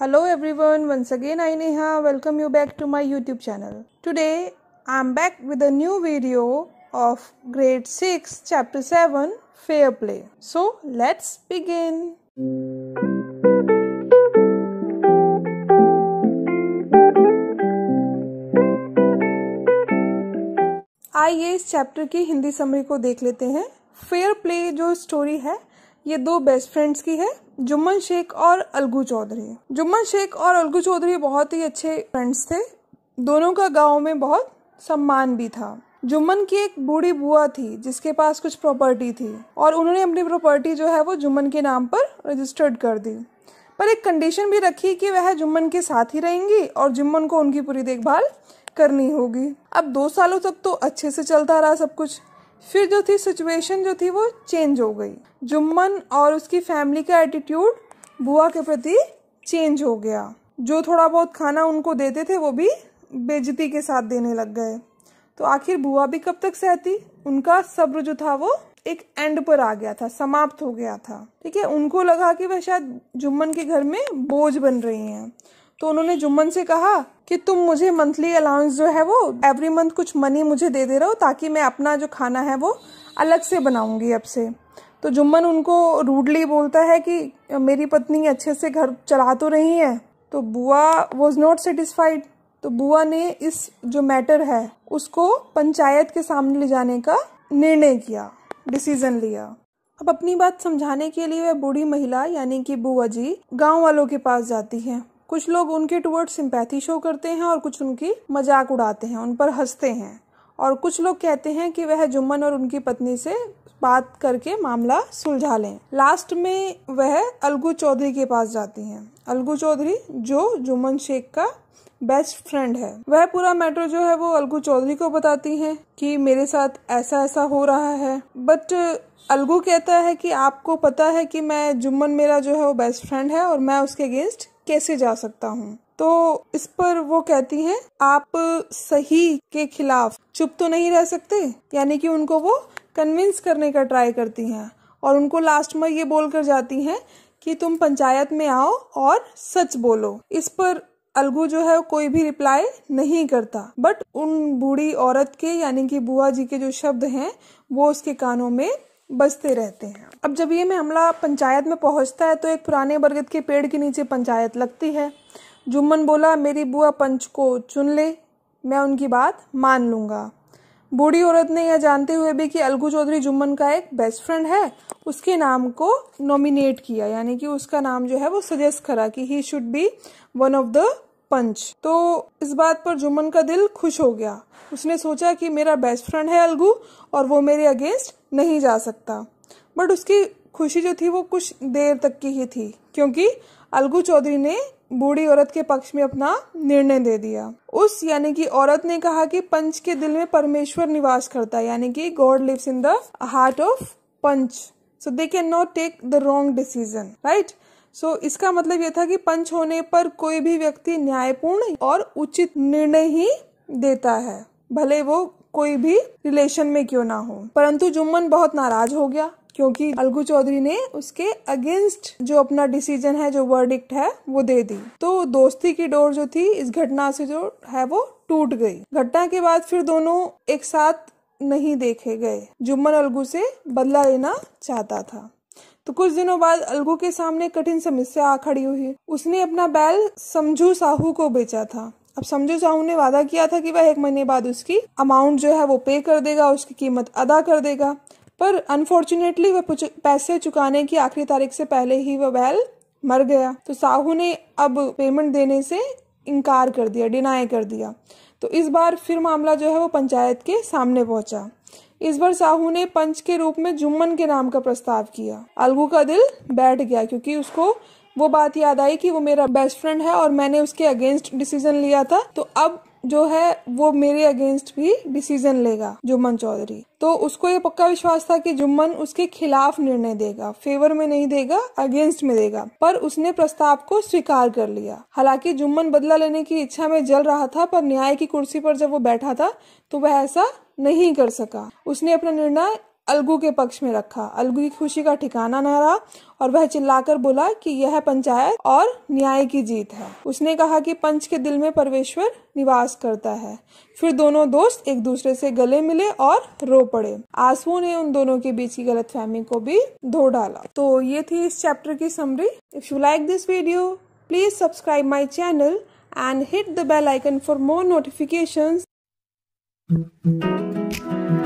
Hello everyone once again I Neha welcome you back to my YouTube channel today I am back with a new video of grade six chapter seven fair play so let's begin आइए इस chapter की Hindi summary को देख लेते हैं fair play जो story है ये दो बेस्ट फ्रेंड्स की है जुम्मन शेख और अलगू चौधरी जुम्मन शेख और अलगू चौधरी बहुत ही अच्छे फ्रेंड्स थे दोनों का गाँव में बहुत सम्मान भी था जुम्मन की एक बूढ़ी बुआ थी जिसके पास कुछ प्रॉपर्टी थी और उन्होंने अपनी प्रॉपर्टी जो है वो जुम्मन के नाम पर रजिस्टर्ड कर दी पर एक कंडीशन भी रखी कि वह जुम्मन के साथ ही रहेंगी और जुम्मन को उनकी पूरी देखभाल करनी होगी अब दो सालों तक तो अच्छे से चलता रहा सब कुछ फिर जो थी सिचुएशन जो थी वो चेंज हो गई जुम्मन और उसकी फैमिली का एटीट्यूड बुआ के प्रति चेंज हो गया जो थोड़ा बहुत खाना उनको देते थे वो भी बेजती के साथ देने लग गए तो आखिर बुआ भी कब तक सहती उनका सब्र जो था वो एक एंड पर आ गया था समाप्त हो गया था ठीक है उनको लगा कि वह शायद जुम्मन के घर में बोझ बन रही हैं तो उन्होंने जुम्मन से कहा कि तुम मुझे मंथली अलाउंस जो है वो एवरी मंथ कुछ मनी मुझे दे दे रहे हो ताकि मैं अपना जो खाना है वो अलग से बनाऊंगी अब से तो जुम्मन उनको रूडली बोलता है कि मेरी पत्नी अच्छे से घर चला तो रही है तो बुआ वॉज नॉट सेटिस्फाइड तो बुआ ने इस जो मैटर है उसको पंचायत के सामने ले जाने का निर्णय किया डिसीजन लिया अब अपनी बात समझाने के लिए वह बूढ़ी महिला यानी कि बुआ जी गांव वालों के पास जाती है कुछ लोग उनके टूवर्ड सिंपैथी शो करते हैं और कुछ उनकी मजाक उड़ाते हैं उन पर हंसते हैं और कुछ लोग कहते हैं कि वह जुम्मन और उनकी पत्नी से बात करके मामला सुलझा लें लास्ट में वह अलगू चौधरी के पास जाती हैं अलगू चौधरी जो जुम्मन शेख का बेस्ट फ्रेंड है वह पूरा मैटर जो है वो अलगू चौधरी को बताती हैं कि मेरे साथ ऐसा ऐसा हो रहा है बट अलगू कहता है कि आपको पता है कि मैं जुम्मन मेरा जो है वो बेस्ट फ्रेंड है और मैं उसके अगेंस्ट कैसे जा सकता हूँ तो इस पर वो कहती हैं आप सही के खिलाफ चुप तो नहीं रह सकते यानी कि उनको वो कन्विंस करने का ट्राई करती हैं और उनको लास्ट में ये बोल कर जाती हैं कि तुम पंचायत में आओ और सच बोलो इस पर अलगू जो है कोई भी रिप्लाई नहीं करता बट उन बूढ़ी औरत के यानी कि बुआ जी के जो शब्द हैं वो उसके कानों में बजते रहते हैं अब जब ये मैं हमला पंचायत में पहुंचता है तो एक पुराने बरगद के पेड़ के नीचे पंचायत लगती है जुम्मन बोला मेरी बुआ पंच को चुन ले मैं उनकी बात मान लूंगा बूढ़ी औरत ने यह जानते हुए भी कि अलगू चौधरी जुम्मन का एक बेस्ट फ्रेंड है उसके नाम को नॉमिनेट किया यानी कि उसका नाम जो है वो सजेस्ट करा कि he should be one of the panch तो इस बात पर जुम्मन का दिल खुश हो गया उसने सोचा कि मेरा बेस्ट फ्रेंड है अलगू और वो मेरे अगेंस्ट नहीं जा सकता बट उसकी खुशी जो थी वो कुछ देर तक की ही थी क्योंकि अलगू चौधरी ने बूढ़ी औरत के पक्ष में अपना निर्णय दे दिया उस यानी कि औरत ने कहा कि पंच के दिल में परमेश्वर निवास करता है यानी कि God lives in the heart of panch so they can not take the wrong decision right so so, इसका मतलब यह था कि पंच होने पर कोई भी व्यक्ति न्यायपूर्ण और उचित निर्णय ही देता है भले वो कोई भी रिलेशन में क्यों ना हो परंतु जुम्मन बहुत नाराज हो गया क्योंकि अलगू चौधरी ने उसके अगेंस्ट जो अपना डिसीजन है जो वर्डिक्ट है वो दे दी तो दोस्ती की डोर जो थी इस घटना से जो है वो टूट गई घटना के बाद फिर दोनों एक साथ नहीं देखे गए जुम्मन अलगू से बदला लेना चाहता था तो कुछ दिनों बाद अलगू के सामने कठिन समस्या आ खड़ी हुई उसने अपना बैल समझू साहू को बेचा था अब समझू साहू ने वादा किया था कि वह एक महीने बाद उसकी अमाउंट जो है वो पे कर देगा उसकी कीमत अदा कर देगा पर अनफॉर्चुनेटली वह पैसे चुकाने की आखिरी तारीख से पहले ही वह बैल मर गया तो साहू ने अब पेमेंट देने से इनकार कर दिया डिनाई कर दिया तो इस बार फिर मामला जो है वो पंचायत के सामने पहुंचा इस बार साहू ने पंच के रूप में जुम्मन के नाम का प्रस्ताव किया अलगू का दिल बैठ गया क्योंकि उसको वो बात याद आई कि वो मेरा बेस्ट फ्रेंड है और मैंने उसके अगेंस्ट डिसीजन लिया था तो अब जो है वो मेरे अगेंस्ट भी डिसीजन लेगा जुम्मन चौधरी तो उसको ये पक्का विश्वास था कि जुम्मन उसके खिलाफ निर्णय देगा फेवर में नहीं देगा अगेंस्ट में देगा पर उसने प्रस्ताव को स्वीकार कर लिया हालांकि जुम्मन बदला लेने की इच्छा में जल रहा था पर न्याय की कुर्सी पर जब वो बैठा था तो वह ऐसा नहीं कर सका उसने अपना निर्णय अलगू के पक्ष में रखा अलगू की खुशी का ठिकाना न रहा और वह चिल्लाकर बोला कि यह पंचायत और न्याय की जीत है उसने कहा कि पंच के दिल में परमेश्वर निवास करता है फिर दोनों दोस्त एक दूसरे से गले मिले और रो पड़े आंसुओं ने उन दोनों के बीच की गलतफहमी को भी धो डाला तो ये थी इस चैप्टर की summary if you like this video please subscribe my channel and hit the bell icon for more notification Thank you.